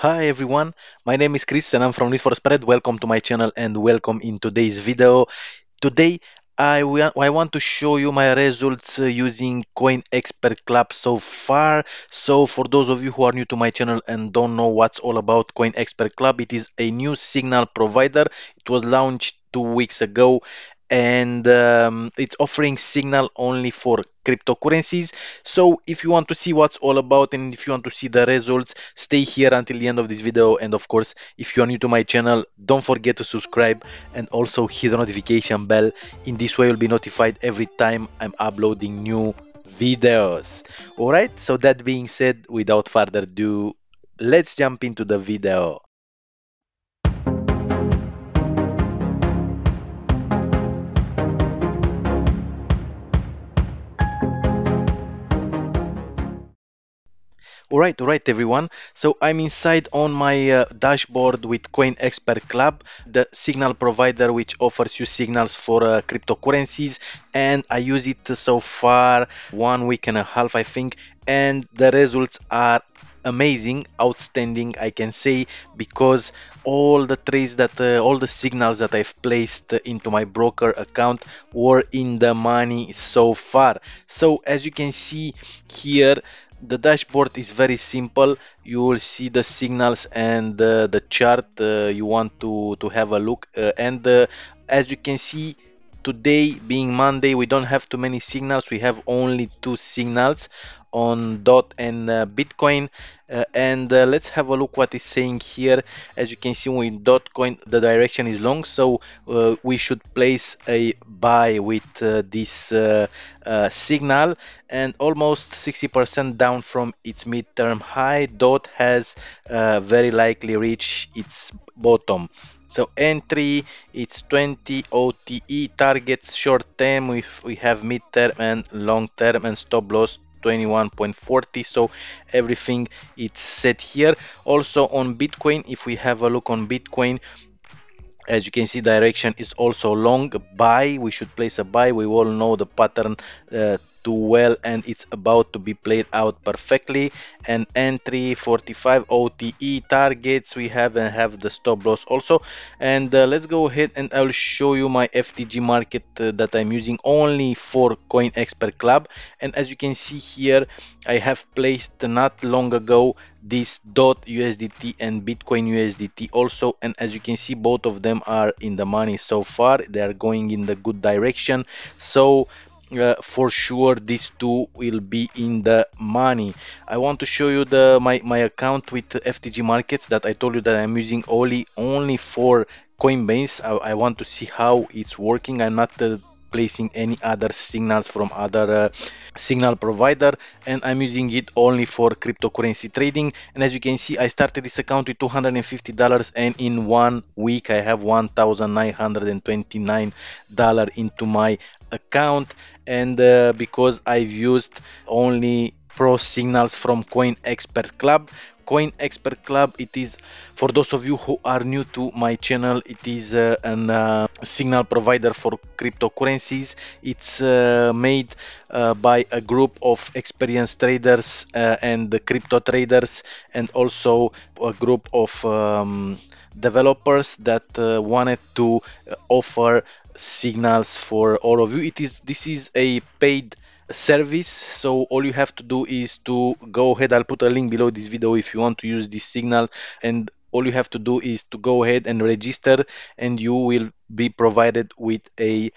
Hi everyone, my name is Chris and I'm from Need for Spread. Welcome to my channel and welcome in today's video. Today I, I want to show you my results uh, using Coin Expert Club so far. So for those of you who are new to my channel and don't know what's all about Coin Expert Club, it is a new signal provider. It was launched two weeks ago and um, it's offering signal only for cryptocurrencies so if you want to see what's all about and if you want to see the results stay here until the end of this video and of course if you are new to my channel don't forget to subscribe and also hit the notification bell in this way you'll be notified every time i'm uploading new videos all right so that being said without further ado let's jump into the video All right, all right, everyone. So I'm inside on my uh, dashboard with Coin Expert Club, the signal provider which offers you signals for uh, cryptocurrencies. And I use it so far one week and a half, I think. And the results are amazing outstanding i can say because all the trades that uh, all the signals that i've placed into my broker account were in the money so far so as you can see here the dashboard is very simple you will see the signals and uh, the chart uh, you want to to have a look uh, and uh, as you can see today being monday we don't have too many signals we have only two signals on dot and uh, bitcoin uh, and uh, let's have a look what is saying here as you can see with dot coin the direction is long so uh, we should place a buy with uh, this uh, signal and almost 60% down from its midterm high dot has very likely reached its bottom so entry, it's 20 OTE targets short term. We, we have mid term and long term and stop loss 21.40 so everything it's set here also on bitcoin if we have a look on bitcoin as you can see direction is also long buy we should place a buy we all know the pattern uh, well and it's about to be played out perfectly and entry 45 OTE targets we have and have the stop loss also and uh, let's go ahead and I'll show you my FTG market uh, that I'm using only for coin expert club and as you can see here I have placed not long ago this dot USDT and Bitcoin USDT also and as you can see both of them are in the money so far they are going in the good direction so uh, for sure these two will be in the money i want to show you the my my account with ftg markets that i told you that i'm using only only for coinbase i, I want to see how it's working i'm not the Placing any other signals from other uh, signal provider and I'm using it only for cryptocurrency trading and as you can see I started this account with $250 and in one week I have $1,929 into my account and uh, because I've used only pro signals from coin expert club coin expert club it is for those of you who are new to my channel it is uh, an uh, signal provider for cryptocurrencies it's uh, made uh, by a group of experienced traders uh, and crypto traders and also a group of um, developers that uh, wanted to offer signals for all of you it is this is a paid service so all you have to do is to go ahead i'll put a link below this video if you want to use this signal and all you have to do is to go ahead and register and you will be provided with a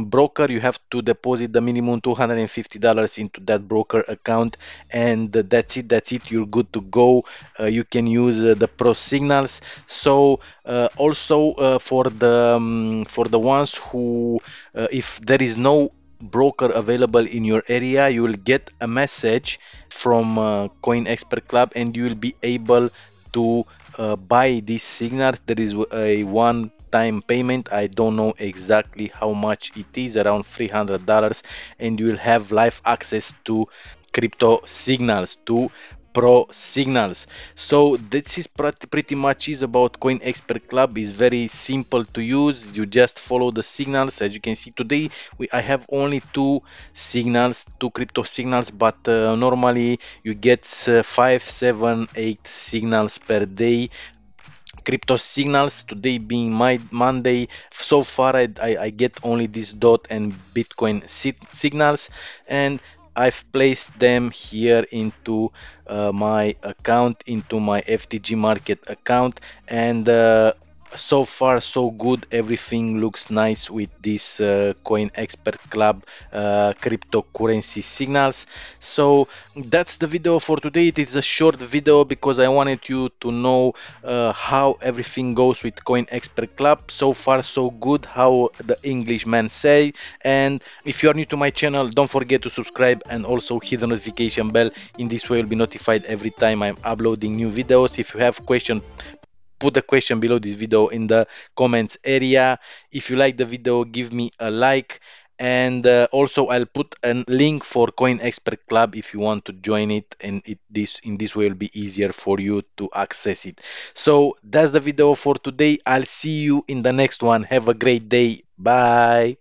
broker you have to deposit the minimum $250 into that broker account and that's it that's it you're good to go uh, you can use uh, the pro signals so uh, also uh, for the um, for the ones who uh, if there is no broker available in your area you will get a message from uh, coin expert club and you will be able to uh, buy this signal there is a one time payment i don't know exactly how much it is around 300 dollars and you will have live access to crypto signals to Pro signals. So this is pretty much is about Coin Expert Club. is very simple to use. You just follow the signals. As you can see today, we I have only two signals, two crypto signals, but uh, normally you get uh, five, seven, eight signals per day crypto signals today being my monday so far I, I, I, get only this dot and bitcoin signals and I've placed them here into uh, my account, into my FTG market account and uh, so far so good everything looks nice with this uh, coin expert club uh, cryptocurrency signals so that's the video for today it is a short video because i wanted you to know uh, how everything goes with coin expert club so far so good how the English man say and if you are new to my channel don't forget to subscribe and also hit the notification bell in this way you'll be notified every time i'm uploading new videos if you have questions put the question below this video in the comments area. If you like the video, give me a like and uh, also I'll put a link for Coin Expert Club if you want to join it and it this in this way will be easier for you to access it. So that's the video for today. I'll see you in the next one. Have a great day. Bye.